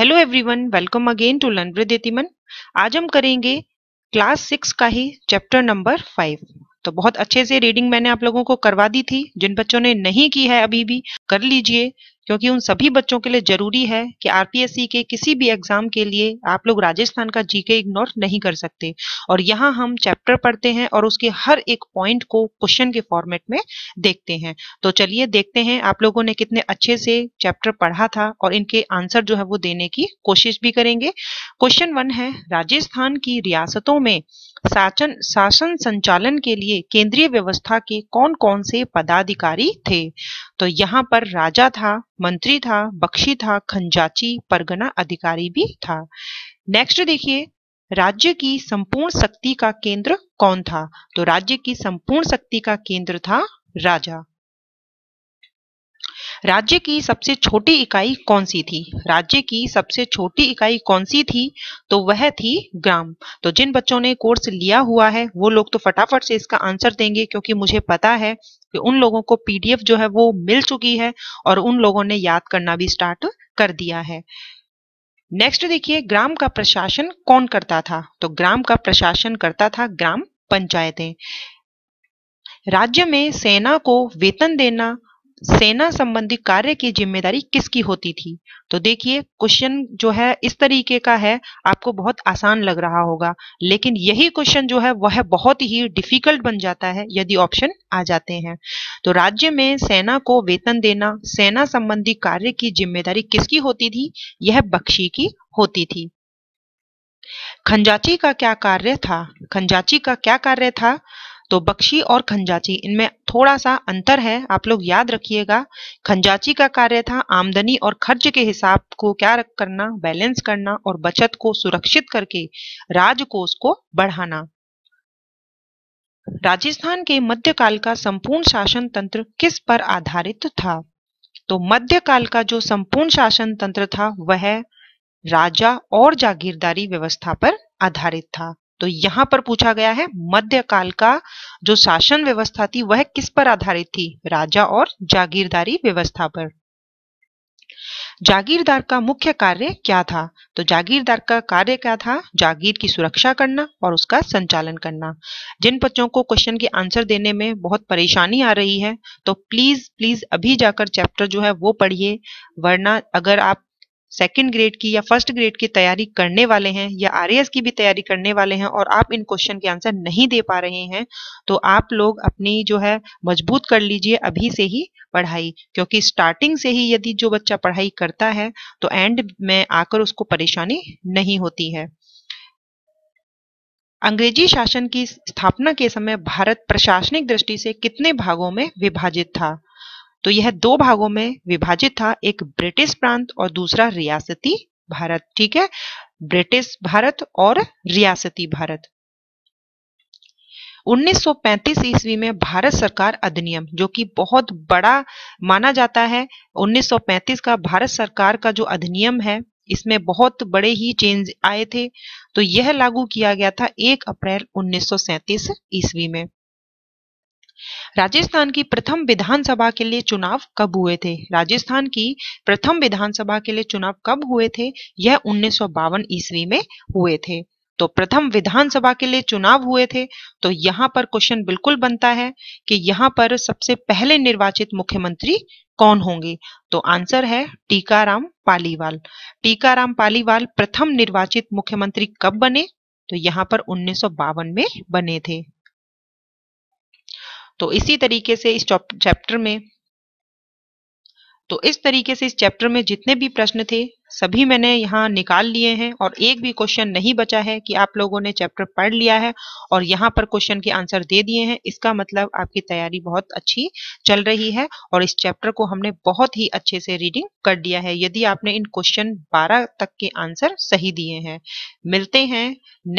hello everyone welcome again to learn with यतिमन आज हम करेंगे क्लास सिक्स का ही चैप्टर नंबर फाइव तो बहुत अच्छे से रीडिंग मैंने आप लोगों को करवा दी थी जिन बच्चों ने नहीं की है अभी भी कर लीजिए क्योंकि उन सभी बच्चों के लिए जरूरी है कि आरपीएससी के किसी भी एग्जाम के लिए आप लोग राजस्थान का जीके इग्नोर नहीं कर सकते और यहाँ हम चैप्टर पढ़ते हैं और उसके हर एक पॉइंट को क्वेश्चन के फॉर्मेट में देखते हैं तो चलिए देखते हैं आप लोगों ने कितने अच्छे से चैप्टर पढ़ा था और इनके आंसर जो है वो देने की कोशिश भी करेंगे क्वेश्चन वन है राजस्थान की रियासतों में शासन शासन संचालन के लिए केंद्रीय व्यवस्था के कौन कौन से पदाधिकारी थे तो यहाँ पर राजा था मंत्री था बख्शी था खंजाची परगना अधिकारी भी था नेक्स्ट देखिए राज्य की संपूर्ण शक्ति का केंद्र कौन था तो राज्य की संपूर्ण शक्ति का केंद्र था राजा राज्य की सबसे छोटी इकाई कौन सी थी राज्य की सबसे छोटी इकाई कौन सी थी तो वह थी ग्राम तो जिन बच्चों ने कोर्स लिया हुआ है वो लोग तो फटाफट से इसका आंसर देंगे क्योंकि मुझे पता है कि उन लोगों को पीडीएफ जो है वो मिल चुकी है और उन लोगों ने याद करना भी स्टार्ट कर दिया है नेक्स्ट देखिए ग्राम का प्रशासन कौन करता था तो ग्राम का प्रशासन करता था ग्राम पंचायतें राज्य में सेना को वेतन देना सेना संबंधी कार्य की जिम्मेदारी किसकी होती थी तो देखिए क्वेश्चन जो है इस तरीके का है आपको बहुत आसान लग रहा होगा लेकिन यही क्वेश्चन जो है वह बहुत ही डिफिकल्ट बन जाता है यदि ऑप्शन आ जाते हैं तो राज्य में सेना को वेतन देना सेना संबंधी कार्य की जिम्मेदारी किसकी होती थी यह बख्शी की होती थी खंजाची का क्या कार्य था खंजाची का क्या कार्य था तो बख्शी और खंजाची इनमें थोड़ा सा अंतर है आप लोग याद रखिएगा खंजाची का कार्य था आमदनी और खर्च के हिसाब को क्या करना बैलेंस करना और बचत को सुरक्षित करके राजकोष को बढ़ाना राजस्थान के मध्यकाल का संपूर्ण शासन तंत्र किस पर आधारित था तो मध्यकाल का जो संपूर्ण शासन तंत्र था वह राजा और जागीरदारी व्यवस्था पर आधारित था तो यहां पर पूछा गया है मध्यकाल का जो शासन व्यवस्था थी वह किस पर आधारित थी राजा और जागीरदारी व्यवस्था पर जागीरदार का मुख्य कार्य क्या था तो जागीरदार का कार्य क्या था जागीर की सुरक्षा करना और उसका संचालन करना जिन बच्चों को क्वेश्चन के आंसर देने में बहुत परेशानी आ रही है तो प्लीज प्लीज अभी जाकर चैप्टर जो है वो पढ़िए वरना अगर आप सेकेंड ग्रेड की या फर्स्ट ग्रेड की तैयारी करने वाले हैं या आर की भी तैयारी करने वाले हैं और आप इन क्वेश्चन के आंसर नहीं दे पा रहे हैं तो आप लोग अपनी जो है मजबूत कर लीजिए अभी से ही पढ़ाई क्योंकि स्टार्टिंग से ही यदि जो बच्चा पढ़ाई करता है तो एंड में आकर उसको परेशानी नहीं होती है अंग्रेजी शासन की स्थापना के समय भारत प्रशासनिक दृष्टि से कितने भागों में विभाजित था तो यह दो भागों में विभाजित था एक ब्रिटिश प्रांत और दूसरा रियासती भारत ठीक है ब्रिटिश भारत और रियासती भारत 1935 ईस्वी में भारत सरकार अधिनियम जो कि बहुत बड़ा माना जाता है 1935 का भारत सरकार का जो अधिनियम है इसमें बहुत बड़े ही चेंज आए थे तो यह लागू किया गया था 1 अप्रैल 1937 ईस्वी में राजस्थान की प्रथम विधानसभा के लिए चुनाव कब हुए थे राजस्थान की प्रथम विधानसभा के लिए चुनाव कब हुए थे यह उन्नीस ईस्वी में हुए थे तो प्रथम विधानसभा के लिए चुनाव हुए थे तो यहाँ पर क्वेश्चन बिल्कुल बनता है कि यहाँ पर सबसे पहले निर्वाचित मुख्यमंत्री कौन होंगे तो आंसर है टीकाराम पालीवाल टीकाराम पालीवाल प्रथम निर्वाचित मुख्यमंत्री कब बने तो यहाँ पर उन्नीस में बने थे तो इसी तरीके से इस चैप्टर में तो इस तरीके से इस चैप्टर में जितने भी प्रश्न थे सभी मैंने यहाँ निकाल लिए हैं और एक भी क्वेश्चन नहीं बचा है कि आप लोगों ने चैप्टर पढ़ लिया है और यहाँ पर क्वेश्चन के आंसर दे दिए हैं इसका मतलब आपकी तैयारी बहुत अच्छी चल रही है और इस चैप्टर को हमने बहुत ही अच्छे से रीडिंग कर दिया है यदि आपने इन क्वेश्चन बारह तक के आंसर सही दिए हैं मिलते हैं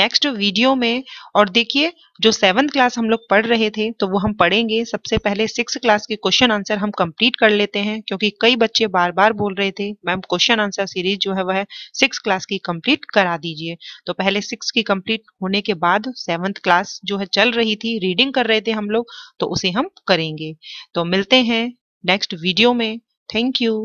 नेक्स्ट वीडियो में और देखिए जो सेवन्थ क्लास हम लोग पढ़ रहे थे तो वो हम पढ़ेंगे सबसे पहले सिक्स क्लास के क्वेश्चन आंसर हम कंप्लीट कर लेते हैं क्योंकि कई बच्चे बार बार बोल रहे थे मैम क्वेश्चन आंसर सीरीज जो है वह सिक्स क्लास की कंप्लीट करा दीजिए तो पहले सिक्स की कंप्लीट होने के बाद सेवंथ क्लास जो है चल रही थी रीडिंग कर रहे थे हम लोग तो उसे हम करेंगे तो मिलते हैं नेक्स्ट वीडियो में थैंक यू